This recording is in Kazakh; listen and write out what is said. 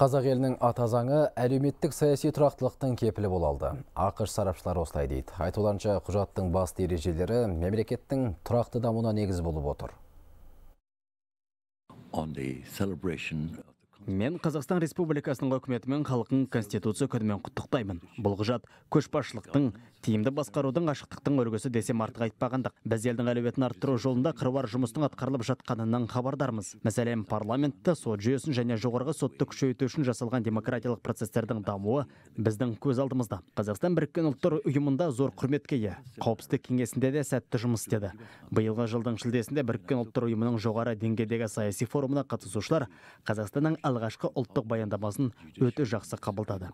қазақ елінің атазаңы заңы әлеуметтік саяси тұрақтылықтың кепілі болалды. ақыш сарапшылар осылай дейді Айтуланша құжаттың бас ережелері мемлекеттің тұрақты дамуына негіз болып отыр мен қазақстан республикасының үкіметі мен халқын конституция күнімен құттықтаймын бұл құжат көшбасшылықтың тиімді басқарудың ашықтықтың үлгісі десем артық айтпағандық біз елдің әлеуетін арттыру жолында қыруар жұмыстың атқарылып жатқанынан хабардармыз мәселен парламентті сот жүйесін және жоғарғы сотты күшейту үшін жасалған демократиялық процестердің дамуы біздің көз алдымызда қазақстан біріккен ұлттар ұйымында зор құрметке ие қауіпсіздік кеңесінде де сәтті жұмыс істеді биылғы жылдың шілдесінде біріккен ұлттар ұйымының жоғары деңгейдегі саяси форумына қатысушылар қазақстанның алғашқы ұлттық баяндамасын өте жақсы қабылдады